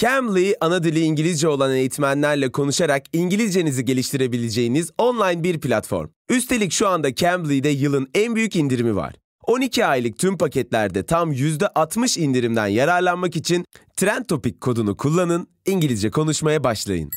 Cambly, ana dili İngilizce olan eğitmenlerle konuşarak İngilizcenizi geliştirebileceğiniz online bir platform. Üstelik şu anda Cambly'de yılın en büyük indirimi var. 12 aylık tüm paketlerde tam %60 indirimden yararlanmak için Trend Topic kodunu kullanın, İngilizce konuşmaya başlayın.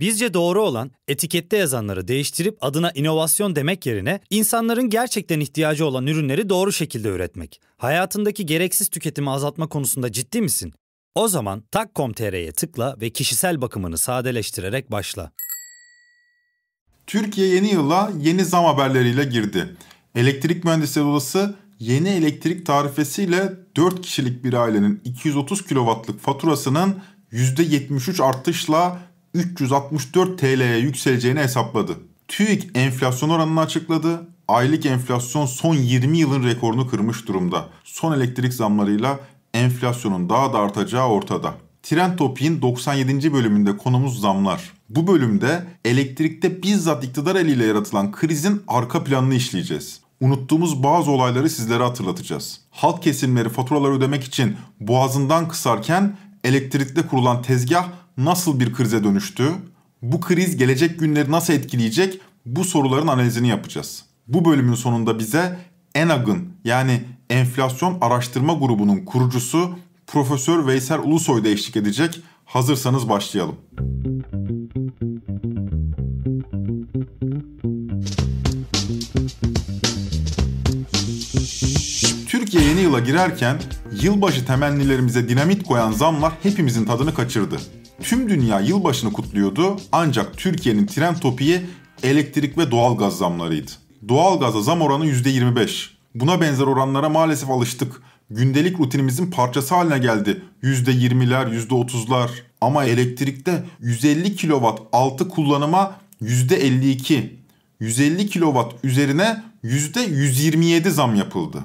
Bizce doğru olan etikette yazanları değiştirip adına inovasyon demek yerine insanların gerçekten ihtiyacı olan ürünleri doğru şekilde üretmek. Hayatındaki gereksiz tüketimi azaltma konusunda ciddi misin? O zaman tak.com.tr'ye tıkla ve kişisel bakımını sadeleştirerek başla. Türkiye yeni yıla yeni zam haberleriyle girdi. Elektrik Mühendisleri Odası yeni elektrik tarifesiyle 4 kişilik bir ailenin 230 kW'lık faturasının %73 artışla 364 TL'ye yükseleceğini hesapladı. TÜİK enflasyon oranını açıkladı. Aylık enflasyon son 20 yılın rekorunu kırmış durumda. Son elektrik zamlarıyla enflasyonun daha da artacağı ortada. Trend Topi'nin 97. bölümünde konumuz zamlar. Bu bölümde elektrikte bizzat iktidar eliyle yaratılan krizin arka planını işleyeceğiz. Unuttuğumuz bazı olayları sizlere hatırlatacağız. Halk kesimleri faturaları ödemek için boğazından kısarken elektrikte kurulan tezgah nasıl bir krize dönüştü? Bu kriz gelecek günleri nasıl etkileyecek? Bu soruların analizini yapacağız. Bu bölümün sonunda bize ENAG'ın yani Enflasyon Araştırma Grubu'nun kurucusu Profesör Veysel Ulusoy da eşlik edecek. Hazırsanız başlayalım. Türkiye yeni yıla girerken yılbaşı temennilerimize dinamit koyan zamlar hepimizin tadını kaçırdı. Tüm dünya yılbaşını kutluyordu ancak Türkiye'nin tren topiği elektrik ve doğalgaz zamlarıydı. Doğalgaza zam oranı %25. Buna benzer oranlara maalesef alıştık. Gündelik rutinimizin parçası haline geldi. %20'ler, %30'lar. Ama elektrikte 150 kW altı kullanıma %52. 150 kW üzerine %127 zam yapıldı.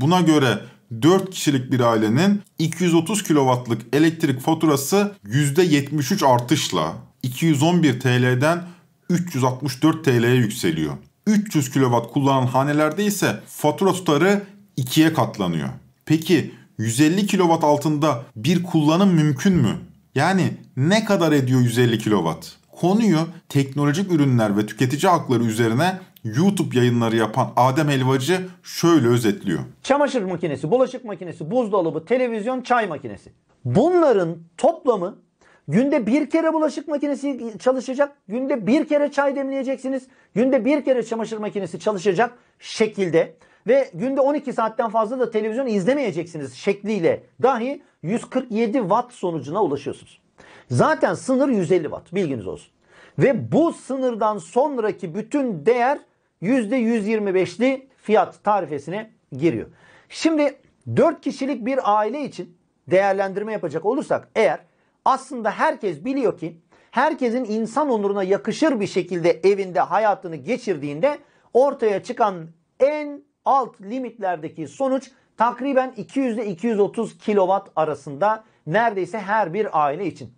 Buna göre 4 kişilik bir ailenin 230 kW'lık elektrik faturası %73 artışla 211 TL'den 364 TL'ye yükseliyor. 300 kW kullanan hanelerde ise fatura tutarı 2'ye katlanıyor. Peki 150 kW altında bir kullanım mümkün mü? Yani ne kadar ediyor 150 kW? Konuyu teknolojik ürünler ve tüketici hakları üzerine YouTube yayınları yapan Adem Elvacı şöyle özetliyor. Çamaşır makinesi, bulaşık makinesi, buzdolabı, televizyon, çay makinesi. Bunların toplamı Günde bir kere bulaşık makinesi çalışacak. Günde bir kere çay demleyeceksiniz. Günde bir kere çamaşır makinesi çalışacak şekilde. Ve günde 12 saatten fazla da televizyon izlemeyeceksiniz şekliyle dahi 147 watt sonucuna ulaşıyorsunuz. Zaten sınır 150 watt bilginiz olsun. Ve bu sınırdan sonraki bütün değer %125'li fiyat tarifesine giriyor. Şimdi 4 kişilik bir aile için değerlendirme yapacak olursak eğer aslında herkes biliyor ki herkesin insan onuruna yakışır bir şekilde evinde hayatını geçirdiğinde ortaya çıkan en alt limitlerdeki sonuç takriben 200 ile 230 kilowatt arasında neredeyse her bir aile için.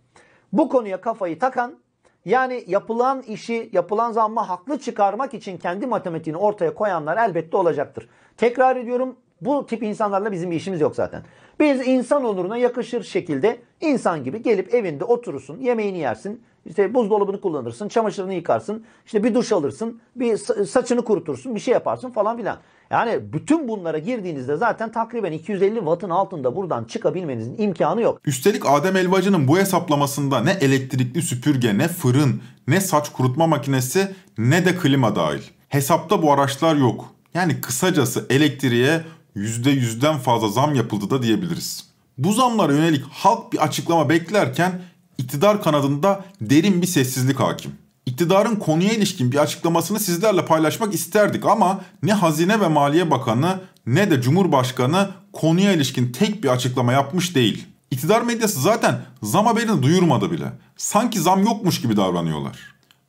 Bu konuya kafayı takan yani yapılan işi, yapılan zammı haklı çıkarmak için kendi matematiğini ortaya koyanlar elbette olacaktır. Tekrar ediyorum bu tip insanlarla bizim bir işimiz yok zaten. Biz insan onuruna yakışır şekilde insan gibi gelip evinde oturursun, yemeğini yersin, işte buzdolabını kullanırsın, çamaşırını yıkarsın, işte bir duş alırsın, bir saçını kurutursun, bir şey yaparsın falan filan. Yani bütün bunlara girdiğinizde zaten takriben 250 wattın altında buradan çıkabilmenizin imkanı yok. Üstelik Adem Elvacı'nın bu hesaplamasında ne elektrikli süpürge, ne fırın, ne saç kurutma makinesi, ne de klima dahil. Hesapta bu araçlar yok. Yani kısacası elektriğe %100'den fazla zam yapıldı da diyebiliriz. Bu zamlara yönelik halk bir açıklama beklerken iktidar kanadında derin bir sessizlik hakim iktidarın konuya ilişkin bir açıklamasını sizlerle paylaşmak isterdik ama ne Hazine ve Maliye Bakanı ne de Cumhurbaşkanı konuya ilişkin tek bir açıklama yapmış değil. İktidar medyası zaten zam haberini duyurmadı bile. Sanki zam yokmuş gibi davranıyorlar.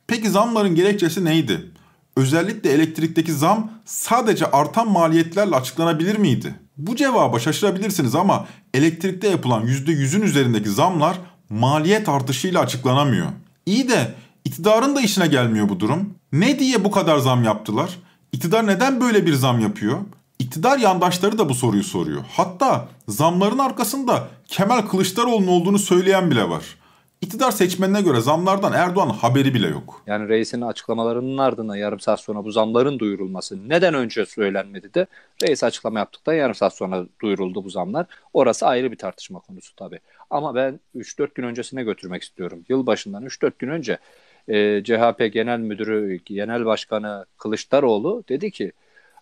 Peki zamların gerekçesi neydi? Özellikle elektrikteki zam sadece artan maliyetlerle açıklanabilir miydi? Bu cevaba şaşırabilirsiniz ama elektrikte yapılan %100'ün üzerindeki zamlar maliyet artışıyla açıklanamıyor. İyi de İktidarın da işine gelmiyor bu durum. Ne diye bu kadar zam yaptılar? İktidar neden böyle bir zam yapıyor? İktidar yandaşları da bu soruyu soruyor. Hatta zamların arkasında Kemal Kılıçdaroğlu'nun olduğunu söyleyen bile var. İktidar seçmenine göre zamlardan Erdoğan haberi bile yok. Yani reisin açıklamalarının ardından yarım saat sonra bu zamların duyurulması neden önce söylenmedi de reis açıklama yaptıktan yarım saat sonra duyuruldu bu zamlar. Orası ayrı bir tartışma konusu tabii. Ama ben 3-4 gün öncesine götürmek istiyorum. Yılbaşından 3-4 gün önce e, CHP Genel Müdürü, Genel Başkanı Kılıçdaroğlu dedi ki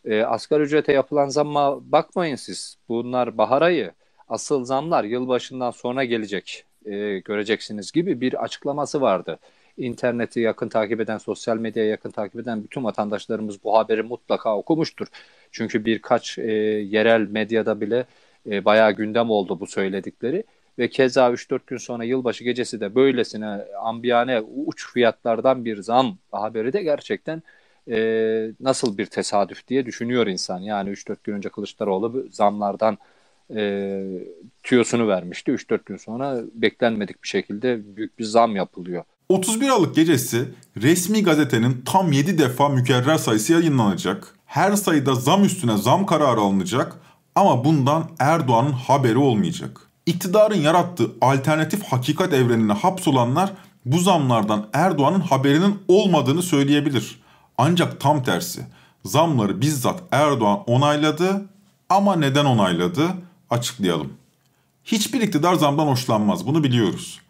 e, asgari ücrete yapılan zamma bakmayın siz. Bunlar bahar ayı. Asıl zamlar yılbaşından sonra gelecek e, göreceksiniz gibi bir açıklaması vardı. İnterneti yakın takip eden, sosyal medyayı yakın takip eden bütün vatandaşlarımız bu haberi mutlaka okumuştur. Çünkü birkaç e, yerel medyada bile e, bayağı gündem oldu bu söyledikleri ve keza 3-4 gün sonra yılbaşı gecesi de böylesine ambiyane uç fiyatlardan bir zam haberi de gerçekten e, nasıl bir tesadüf diye düşünüyor insan. Yani 3-4 gün önce Kılıçdaroğlu zamlardan e, tüyosunu vermişti. 3-4 gün sonra beklenmedik bir şekilde büyük bir zam yapılıyor. 31 Aralık gecesi resmi gazetenin tam 7 defa mükerrer sayısı yayınlanacak. Her sayıda zam üstüne zam kararı alınacak ama bundan Erdoğan'ın haberi olmayacak. İktidarın yarattığı alternatif hakikat evrenine hapsolanlar bu zamlardan Erdoğan'ın haberinin olmadığını söyleyebilir. Ancak tam tersi. Zamları bizzat Erdoğan onayladı ama neden onayladı açıklayalım. Hiçbir iktidar zamdan hoşlanmaz bunu biliyoruz.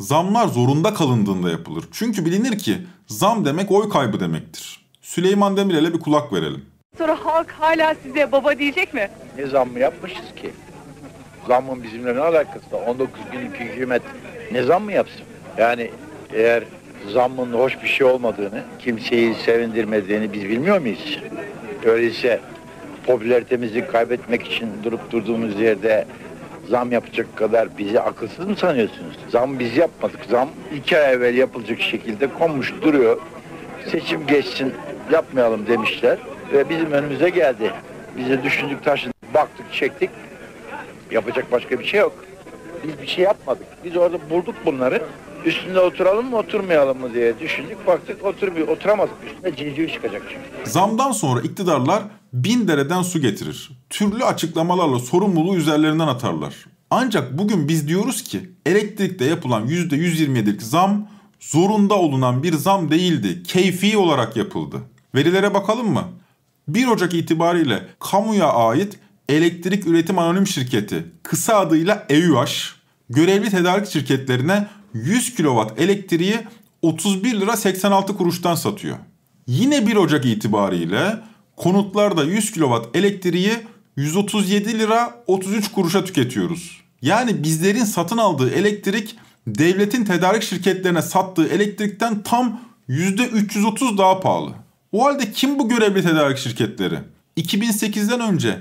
Zamlar zorunda kalındığında yapılır. Çünkü bilinir ki zam demek oy kaybı demektir. Süleyman Demirel'e bir kulak verelim. Sonra halk hala size baba diyecek mi? Ne zam mı yapmışız ki? Zammın bizimle ne alakası var? 19.200 met ne zam mı yapsın? Yani eğer zammın hoş bir şey olmadığını, kimseyi sevindirmediğini biz bilmiyor muyuz? Öyleyse popülaritemizi kaybetmek için durup durduğumuz yerde zam yapacak kadar bizi akılsız mı sanıyorsunuz? Zam biz yapmadık. Zam iki ay evvel yapılacak şekilde konmuş duruyor. Seçim geçsin yapmayalım demişler. Ve bizim önümüze geldi. Bize düşündük taşındık baktık çektik Yapacak başka bir şey yok. Biz bir şey yapmadık. Biz orada bulduk bunları. Üstünde oturalım mı oturmayalım mı diye düşündük. Baktık otur bir oturamadık. Üstünde civciv çıkacak çünkü. Zamdan sonra iktidarlar bin dereden su getirir. Türlü açıklamalarla sorumluluğu üzerlerinden atarlar. Ancak bugün biz diyoruz ki elektrikte yapılan %127'lik zam zorunda olunan bir zam değildi. Keyfi olarak yapıldı. Verilere bakalım mı? 1 Ocak itibariyle kamuya ait Elektrik Üretim Anonim Şirketi kısa adıyla EÜAŞ görevli tedarik şirketlerine 100 kW elektriği 31 lira 86 kuruştan satıyor. Yine 1 Ocak itibariyle konutlarda 100 kW elektriği 137 lira 33 kuruşa tüketiyoruz. Yani bizlerin satın aldığı elektrik devletin tedarik şirketlerine sattığı elektrikten tam %330 daha pahalı. O halde kim bu görevli tedarik şirketleri? 2008'den önce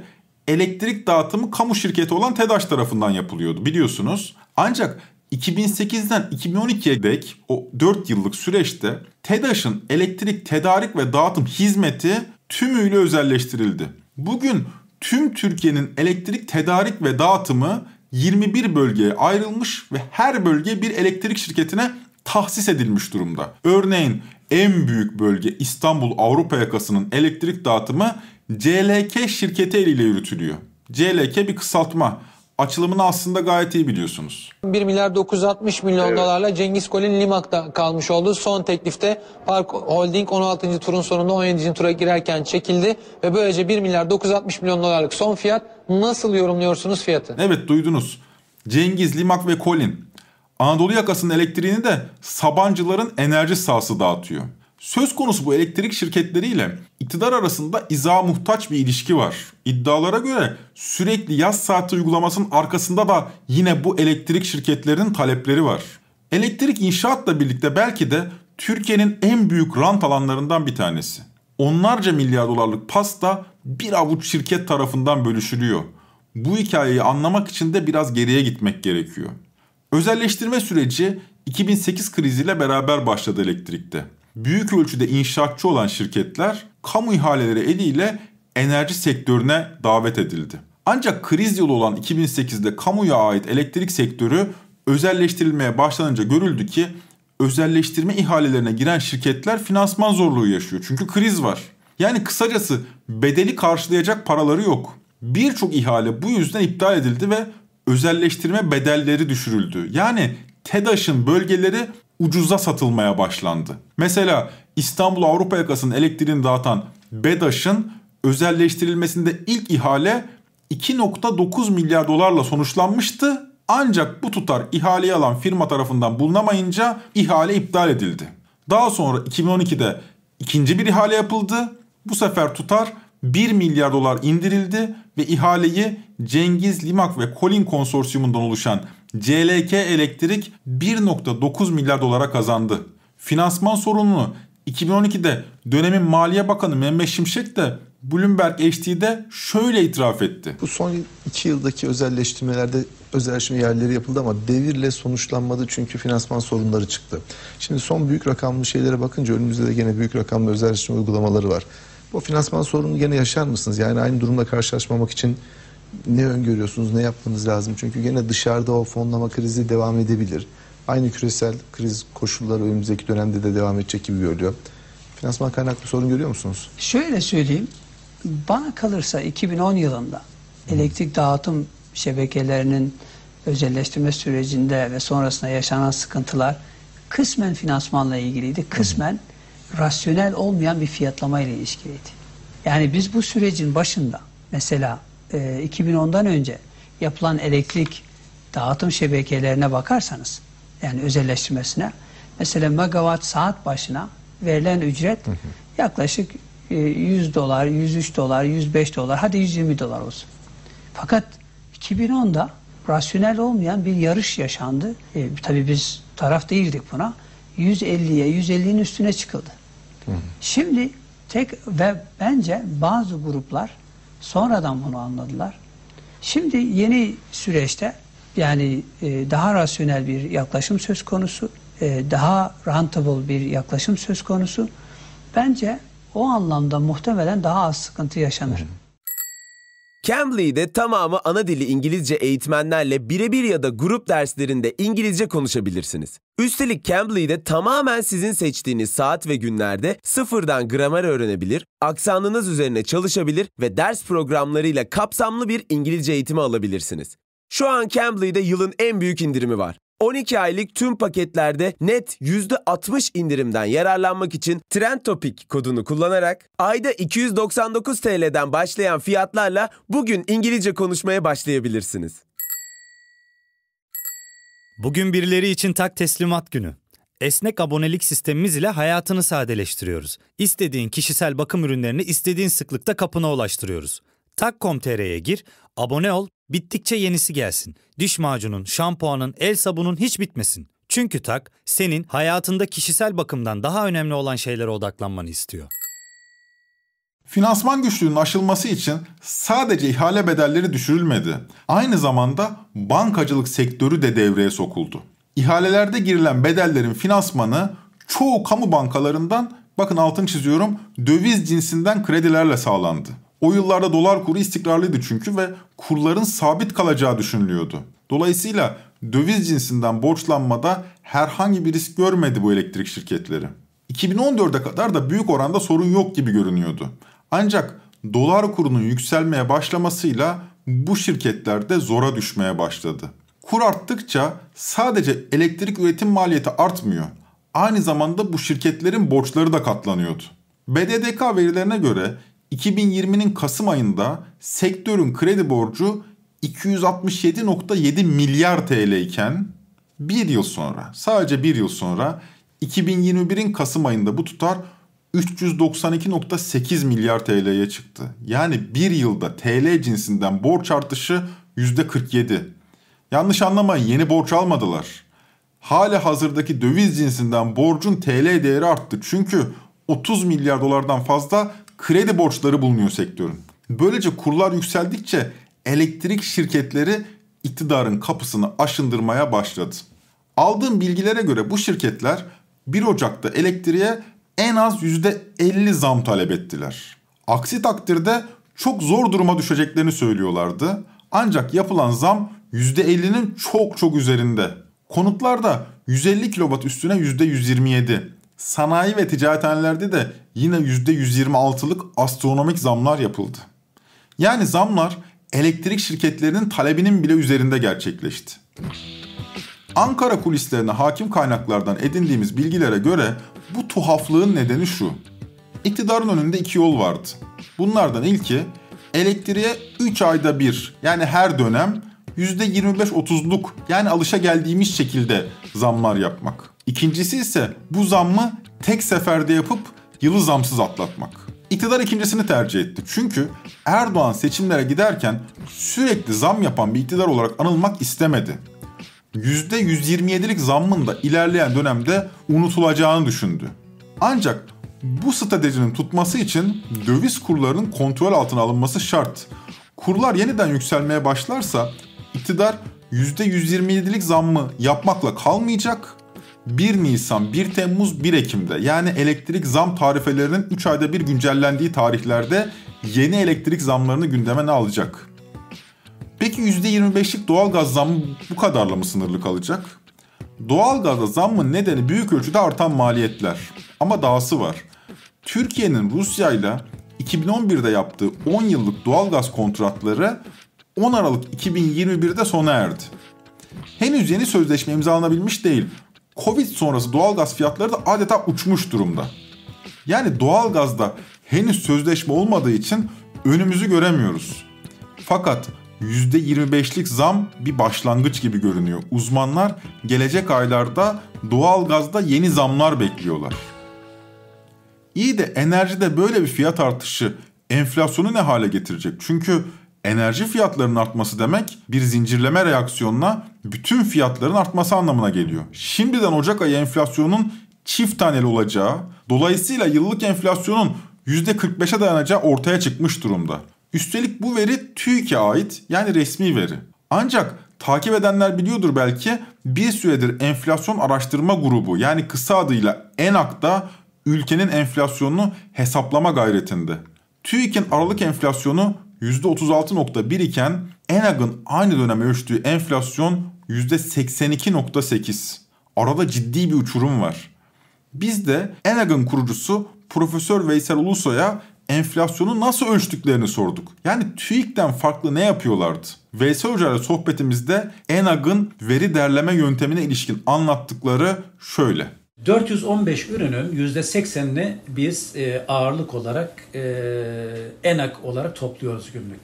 elektrik dağıtımı kamu şirketi olan TEDAŞ tarafından yapılıyordu biliyorsunuz. Ancak 2008'den 2012'ye dek o 4 yıllık süreçte TEDAŞ'ın elektrik tedarik ve dağıtım hizmeti tümüyle özelleştirildi. Bugün tüm Türkiye'nin elektrik tedarik ve dağıtımı 21 bölgeye ayrılmış ve her bölge bir elektrik şirketine tahsis edilmiş durumda. Örneğin en büyük bölge İstanbul Avrupa yakasının elektrik dağıtımı CLK şirketi eliyle yürütülüyor. CLK bir kısaltma. Açılımını aslında gayet iyi biliyorsunuz. 1 milyar 960 milyon evet. dolarla Cengiz Kolin Limak'ta kalmış oldu. Son teklifte Park Holding 16. turun sonunda 17. tura girerken çekildi. Ve böylece 1 milyar 960 milyon dolarlık son fiyat nasıl yorumluyorsunuz fiyatı? Evet duydunuz. Cengiz, Limak ve Kolin. Anadolu yakasının elektriğini de Sabancıların enerji sahası dağıtıyor. Söz konusu bu elektrik şirketleriyle iktidar arasında iza muhtaç bir ilişki var. İddialara göre sürekli yaz saati uygulamasının arkasında da yine bu elektrik şirketlerinin talepleri var. Elektrik inşaatla birlikte belki de Türkiye'nin en büyük rant alanlarından bir tanesi. Onlarca milyar dolarlık pasta bir avuç şirket tarafından bölüşülüyor. Bu hikayeyi anlamak için de biraz geriye gitmek gerekiyor. Özelleştirme süreci 2008 kriziyle beraber başladı elektrikte büyük ölçüde inşaatçı olan şirketler kamu ihaleleri eliyle enerji sektörüne davet edildi. Ancak kriz yılı olan 2008'de kamuya ait elektrik sektörü özelleştirilmeye başlanınca görüldü ki özelleştirme ihalelerine giren şirketler finansman zorluğu yaşıyor. Çünkü kriz var. Yani kısacası bedeli karşılayacak paraları yok. Birçok ihale bu yüzden iptal edildi ve özelleştirme bedelleri düşürüldü. Yani TEDAŞ'ın bölgeleri ucuza satılmaya başlandı. Mesela İstanbul Avrupa yakasının elektriğini dağıtan BEDAŞ'ın özelleştirilmesinde ilk ihale 2.9 milyar dolarla sonuçlanmıştı. Ancak bu tutar ihaleyi alan firma tarafından bulunamayınca ihale iptal edildi. Daha sonra 2012'de ikinci bir ihale yapıldı. Bu sefer tutar 1 milyar dolar indirildi ve ihaleyi Cengiz Limak ve Colin konsorsiyumundan oluşan CLK Elektrik 1.9 milyar dolara kazandı. Finansman sorununu 2012'de dönemin Maliye Bakanı Mehmet Şimşek de Bloomberg HD'de şöyle itiraf etti. Bu son iki yıldaki özelleştirmelerde özelleşme yerleri yapıldı ama devirle sonuçlanmadı çünkü finansman sorunları çıktı. Şimdi son büyük rakamlı şeylere bakınca önümüzde de gene büyük rakamlı özelleştirme uygulamaları var. Bu finansman sorunu gene yaşar mısınız? Yani aynı durumla karşılaşmamak için ne öngörüyorsunuz, ne yapmanız lazım? Çünkü gene dışarıda o fonlama krizi devam edebilir. Aynı küresel kriz koşulları önümüzdeki dönemde de devam edecek gibi görülüyor. Finansman kaynaklı sorun görüyor musunuz? Şöyle söyleyeyim. Bana kalırsa 2010 yılında elektrik dağıtım şebekelerinin özelleştirme sürecinde ve sonrasında yaşanan sıkıntılar kısmen finansmanla ilgiliydi. Kısmen rasyonel olmayan bir fiyatlama ile ilişkiliydi. Yani biz bu sürecin başında mesela 2010'dan e, önce yapılan elektrik dağıtım şebekelerine bakarsanız yani özelleştirmesine mesela megawatt saat başına verilen ücret yaklaşık 100 e, dolar, 103 dolar, 105 dolar hadi 120 dolar olsun. Fakat 2010'da rasyonel olmayan bir yarış yaşandı. E, tabii biz taraf değildik buna. 150'ye, 150'nin üstüne çıkıldı. Hı hı. Şimdi tek ve bence bazı gruplar Sonradan bunu anladılar. Şimdi yeni süreçte yani e, daha rasyonel bir yaklaşım söz konusu, e, daha rentable bir yaklaşım söz konusu. Bence o anlamda muhtemelen daha az sıkıntı yaşanır. Hı hı. Cambly'de tamamı ana dili İngilizce eğitmenlerle birebir ya da grup derslerinde İngilizce konuşabilirsiniz. Üstelik Cambly'de tamamen sizin seçtiğiniz saat ve günlerde sıfırdan gramer öğrenebilir, aksanınız üzerine çalışabilir ve ders programlarıyla kapsamlı bir İngilizce eğitimi alabilirsiniz. Şu an Cambly'de yılın en büyük indirimi var. 12 aylık tüm paketlerde net %60 indirimden yararlanmak için Trendtopik kodunu kullanarak ayda 299 TL'den başlayan fiyatlarla bugün İngilizce konuşmaya başlayabilirsiniz. Bugün birileri için tak teslimat günü. Esnek abonelik sistemimiz ile hayatını sadeleştiriyoruz. İstediğin kişisel bakım ürünlerini istediğin sıklıkta kapına ulaştırıyoruz. Tak.com.tr'ye gir, abone ol, Bittikçe yenisi gelsin. Diş macunun, şampuanın, el sabunun hiç bitmesin. Çünkü tak senin hayatında kişisel bakımdan daha önemli olan şeylere odaklanmanı istiyor. Finansman güçlüğünün aşılması için sadece ihale bedelleri düşürülmedi. Aynı zamanda bankacılık sektörü de devreye sokuldu. İhalelerde girilen bedellerin finansmanı çoğu kamu bankalarından bakın altını çiziyorum döviz cinsinden kredilerle sağlandı. O yıllarda dolar kuru istikrarlıydı çünkü ve kurların sabit kalacağı düşünülüyordu. Dolayısıyla döviz cinsinden borçlanmada herhangi bir risk görmedi bu elektrik şirketleri. 2014'e kadar da büyük oranda sorun yok gibi görünüyordu. Ancak dolar kurunun yükselmeye başlamasıyla bu şirketler de zora düşmeye başladı. Kur arttıkça sadece elektrik üretim maliyeti artmıyor. Aynı zamanda bu şirketlerin borçları da katlanıyordu. BDDK verilerine göre 2020'nin Kasım ayında sektörün kredi borcu 267.7 milyar TL iken bir yıl sonra sadece bir yıl sonra 2021'in Kasım ayında bu tutar 392.8 milyar TL'ye çıktı. Yani bir yılda TL cinsinden borç artışı %47. Yanlış anlamayın yeni borç almadılar. Hala hazırdaki döviz cinsinden borcun TL değeri arttı. Çünkü 30 milyar dolardan fazla kredi borçları bulunuyor sektörün. Böylece kurlar yükseldikçe elektrik şirketleri iktidarın kapısını aşındırmaya başladı. Aldığım bilgilere göre bu şirketler 1 Ocak'ta elektriğe en az %50 zam talep ettiler. Aksi takdirde çok zor duruma düşeceklerini söylüyorlardı. Ancak yapılan zam %50'nin çok çok üzerinde. Konutlarda 150 kW üstüne %127, Sanayi ve ticarethanelerde de yine %126'lık astronomik zamlar yapıldı. Yani zamlar elektrik şirketlerinin talebinin bile üzerinde gerçekleşti. Ankara kulislerine hakim kaynaklardan edindiğimiz bilgilere göre bu tuhaflığın nedeni şu. İktidarın önünde iki yol vardı. Bunlardan ilki elektriğe 3 ayda bir yani her dönem %25-30'luk yani alışa geldiğimiz şekilde zamlar yapmak. İkincisi ise bu zammı tek seferde yapıp yılı zamsız atlatmak. İktidar ikincisini tercih etti. Çünkü Erdoğan seçimlere giderken sürekli zam yapan bir iktidar olarak anılmak istemedi. %127'lik zammın da ilerleyen dönemde unutulacağını düşündü. Ancak bu stratejinin tutması için döviz kurlarının kontrol altına alınması şart. Kurlar yeniden yükselmeye başlarsa iktidar %127'lik zammı yapmakla kalmayacak, 1 Nisan, 1 Temmuz, 1 Ekim'de yani elektrik zam tarifelerinin 3 ayda bir güncellendiği tarihlerde yeni elektrik zamlarını gündeme ne alacak? Peki %25'lik doğalgaz zammı bu kadarla mı sınırlı kalacak? Doğalgazda zammın nedeni büyük ölçüde artan maliyetler. Ama dahası var. Türkiye'nin Rusya ile 2011'de yaptığı 10 yıllık doğalgaz kontratları 10 Aralık 2021'de sona erdi. Henüz yeni sözleşme imzalanabilmiş değil. Covid sonrası doğalgaz fiyatları da adeta uçmuş durumda. Yani doğalgazda henüz sözleşme olmadığı için önümüzü göremiyoruz. Fakat %25'lik zam bir başlangıç gibi görünüyor. Uzmanlar gelecek aylarda doğalgazda yeni zamlar bekliyorlar. İyi de enerjide böyle bir fiyat artışı enflasyonu ne hale getirecek? Çünkü enerji fiyatlarının artması demek bir zincirleme reaksiyonla bütün fiyatların artması anlamına geliyor. Şimdiden Ocak ayı enflasyonun çift taneli olacağı, dolayısıyla yıllık enflasyonun %45'e dayanacağı ortaya çıkmış durumda. Üstelik bu veri TÜİK'e ait yani resmi veri. Ancak takip edenler biliyordur belki bir süredir enflasyon araştırma grubu yani kısa adıyla ENAK'ta ülkenin enflasyonunu hesaplama gayretinde. TÜİK'in Aralık enflasyonu %36.1 iken Enag'ın aynı döneme ölçtüğü enflasyon %82.8. Arada ciddi bir uçurum var. Biz de Enag'ın kurucusu Profesör Veysel Ulusoy'a enflasyonu nasıl ölçtüklerini sorduk. Yani TÜİK'ten farklı ne yapıyorlardı? Veysel Hoca ile sohbetimizde ENAG'ın veri derleme yöntemine ilişkin anlattıkları şöyle. 415 ürünün %80'ini biz e, ağırlık olarak e, enak olarak topluyoruz günlük.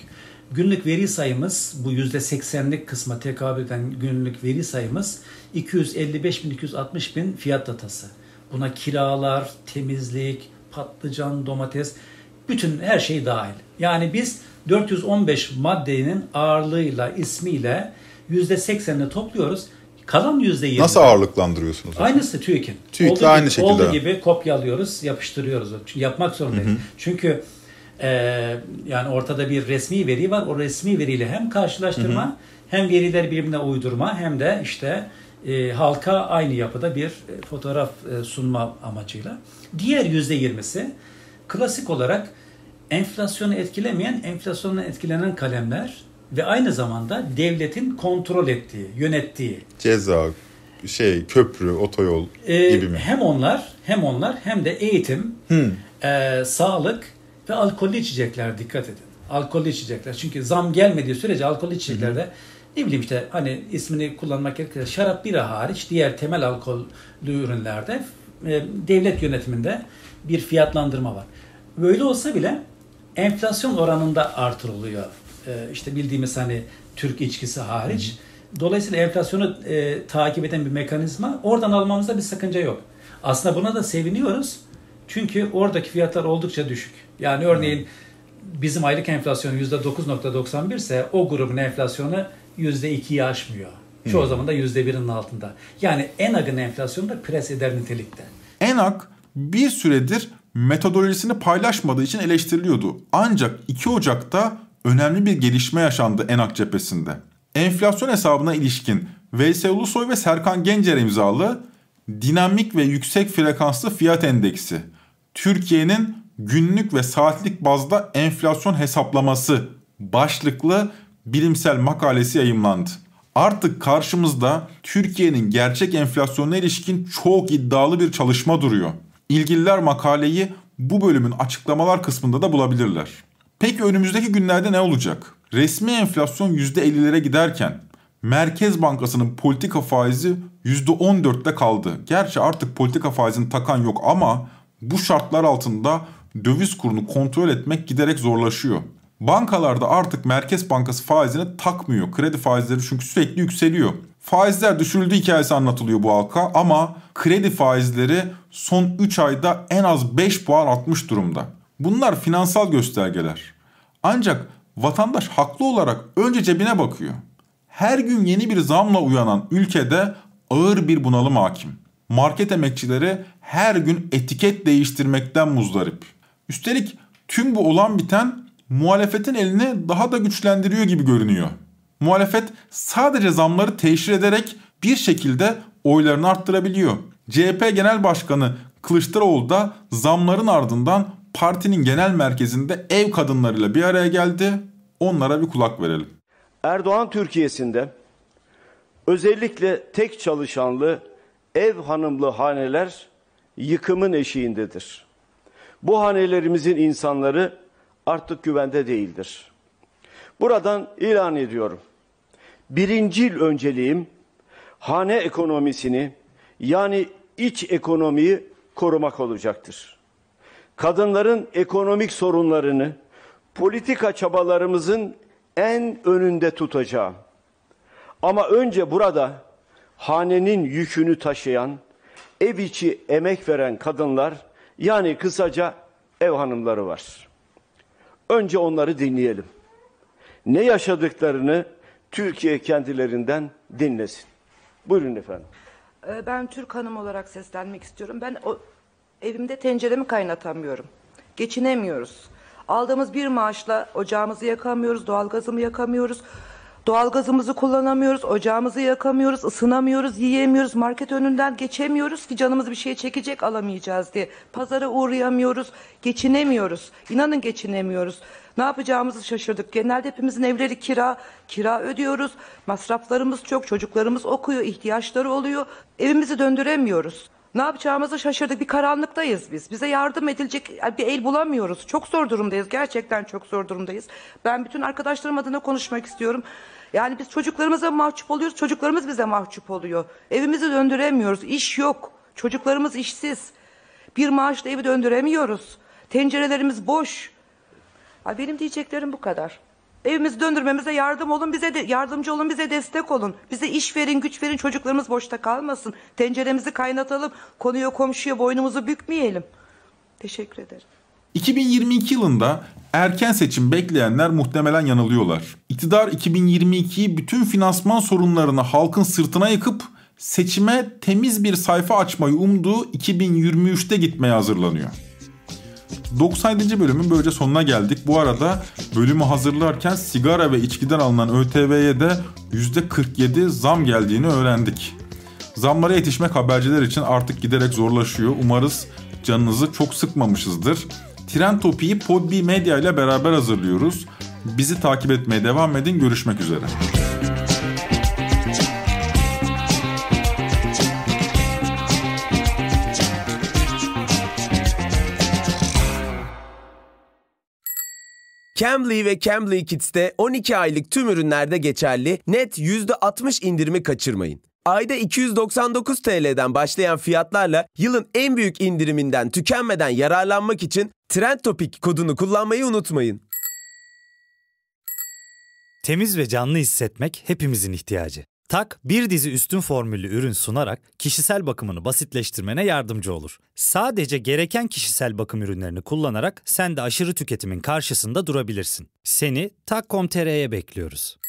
Günlük veri sayımız bu %80'lik kısma tekabül eden günlük veri sayımız 255.260 bin fiyat datası. Buna kiralar, temizlik, patlıcan, domates bütün her şey dahil. Yani biz 415 maddenin ağırlığıyla, ismiyle %80'ini topluyoruz. Kalan yüzde yirmi. Nasıl ağırlıklandırıyorsunuz? Aynısı TÜİK'in. TÜİK'le olduğu aynı gibi, şekilde. Olduğu gibi kopyalıyoruz, yapıştırıyoruz. Çünkü yapmak zorundayız. Hı hı. Çünkü e, yani ortada bir resmi veri var. O resmi veriyle hem karşılaştırma hı hı. hem verileri birbirine uydurma hem de işte e, halka aynı yapıda bir e, fotoğraf e, sunma amacıyla. Diğer yüzde yirmisi klasik olarak enflasyonu etkilemeyen, enflasyonla etkilenen kalemler ve aynı zamanda devletin kontrol ettiği, yönettiği. Ceza, şey köprü, otoyol e, gibi mi? Hem onlar, hem onlar hem de eğitim, hmm. e, sağlık ve alkollü içecekler dikkat edin. Alkollü içecekler. Çünkü zam gelmediği sürece alkollü içeceklerde hmm. ne bileyim işte hani ismini kullanmak gerekirse şarap bira hariç diğer temel alkollü ürünlerde e, devlet yönetiminde bir fiyatlandırma var. Böyle olsa bile enflasyon oranında artırılıyor e, işte bildiğimiz hani Türk içkisi hariç. Hı. Dolayısıyla enflasyonu e, takip eden bir mekanizma. Oradan almamızda bir sakınca yok. Aslında buna da seviniyoruz. Çünkü oradaki fiyatlar oldukça düşük. Yani örneğin Hı. bizim aylık enflasyon %9.91 ise o grubun enflasyonu yüzde %2'yi aşmıyor. Çoğu Hı. zaman da yüzde %1'in altında. Yani ENAG'ın enflasyonu da pres eder nitelikte. ENAG bir süredir metodolojisini paylaşmadığı için eleştiriliyordu. Ancak 2 Ocak'ta önemli bir gelişme yaşandı ENAK cephesinde. Enflasyon hesabına ilişkin Veysel Ulusoy ve Serkan Gencer imzalı dinamik ve yüksek frekanslı fiyat endeksi Türkiye'nin günlük ve saatlik bazda enflasyon hesaplaması başlıklı bilimsel makalesi yayımlandı. Artık karşımızda Türkiye'nin gerçek enflasyonuna ilişkin çok iddialı bir çalışma duruyor. İlgililer makaleyi bu bölümün açıklamalar kısmında da bulabilirler. Peki önümüzdeki günlerde ne olacak? Resmi enflasyon %50'lere giderken Merkez Bankası'nın politika faizi %14'te kaldı. Gerçi artık politika faizini takan yok ama bu şartlar altında döviz kurunu kontrol etmek giderek zorlaşıyor. Bankalarda artık Merkez Bankası faizini takmıyor. Kredi faizleri çünkü sürekli yükseliyor. Faizler düşürüldü hikayesi anlatılıyor bu halka ama kredi faizleri son 3 ayda en az 5 puan atmış durumda. Bunlar finansal göstergeler. Ancak vatandaş haklı olarak önce cebine bakıyor. Her gün yeni bir zamla uyanan ülkede ağır bir bunalım hakim. Market emekçileri her gün etiket değiştirmekten muzdarip. Üstelik tüm bu olan biten muhalefetin elini daha da güçlendiriyor gibi görünüyor. Muhalefet sadece zamları teşhir ederek bir şekilde oylarını arttırabiliyor. CHP Genel Başkanı Kılıçdaroğlu da zamların ardından partinin genel merkezinde ev kadınlarıyla bir araya geldi. Onlara bir kulak verelim. Erdoğan Türkiye'sinde özellikle tek çalışanlı ev hanımlı haneler yıkımın eşiğindedir. Bu hanelerimizin insanları artık güvende değildir. Buradan ilan ediyorum. Birincil önceliğim hane ekonomisini yani iç ekonomiyi korumak olacaktır kadınların ekonomik sorunlarını politika çabalarımızın en önünde tutacağım. Ama önce burada hanenin yükünü taşıyan, ev içi emek veren kadınlar yani kısaca ev hanımları var. Önce onları dinleyelim. Ne yaşadıklarını Türkiye kendilerinden dinlesin. Buyurun efendim. Ee, ben Türk hanım olarak seslenmek istiyorum. Ben o Evimde tenceremi kaynatamıyorum. Geçinemiyoruz. Aldığımız bir maaşla ocağımızı yakamıyoruz, doğalgazımı yakamıyoruz. Doğalgazımızı kullanamıyoruz, ocağımızı yakamıyoruz, ısınamıyoruz, yiyemiyoruz, market önünden geçemiyoruz ki canımız bir şey çekecek alamayacağız diye. Pazara uğrayamıyoruz, geçinemiyoruz. İnanın geçinemiyoruz. Ne yapacağımızı şaşırdık. Genelde hepimizin evleri kira, kira ödüyoruz. Masraflarımız çok, çocuklarımız okuyor, ihtiyaçları oluyor. Evimizi döndüremiyoruz. Ne yapacağımızı şaşırdık. Bir karanlıktayız biz. Bize yardım edilecek bir el bulamıyoruz. Çok zor durumdayız. Gerçekten çok zor durumdayız. Ben bütün arkadaşlarım adına konuşmak istiyorum. Yani biz çocuklarımıza mahcup oluyoruz. Çocuklarımız bize mahcup oluyor. Evimizi döndüremiyoruz. İş yok. Çocuklarımız işsiz. Bir maaşla evi döndüremiyoruz. Tencerelerimiz boş. benim diyeceklerim bu kadar. Evimizi döndürmemize yardım olun, bize de yardımcı olun, bize destek olun. Bize iş verin, güç verin, çocuklarımız boşta kalmasın. Tenceremizi kaynatalım, konuya komşuya boynumuzu bükmeyelim. Teşekkür ederim. 2022 yılında erken seçim bekleyenler muhtemelen yanılıyorlar. İktidar 2022'yi bütün finansman sorunlarını halkın sırtına yıkıp seçime temiz bir sayfa açmayı umduğu 2023'te gitmeye hazırlanıyor. 97. bölümün böylece sonuna geldik. Bu arada bölümü hazırlarken sigara ve içkiden alınan ÖTV'ye de %47 zam geldiğini öğrendik. Zamlara yetişmek haberciler için artık giderek zorlaşıyor. Umarız canınızı çok sıkmamışızdır. Tren Topi'yi Podbi Medya ile beraber hazırlıyoruz. Bizi takip etmeye devam edin. Görüşmek üzere. Cambly ve Cambly Kids'te 12 aylık tüm ürünlerde geçerli net %60 indirimi kaçırmayın. Ayda 299 TL'den başlayan fiyatlarla yılın en büyük indiriminden tükenmeden yararlanmak için Trend Topic kodunu kullanmayı unutmayın. Temiz ve canlı hissetmek hepimizin ihtiyacı. Tak bir dizi üstün formüllü ürün sunarak kişisel bakımını basitleştirmene yardımcı olur. Sadece gereken kişisel bakım ürünlerini kullanarak sen de aşırı tüketimin karşısında durabilirsin. Seni tak.com.tr'ye bekliyoruz.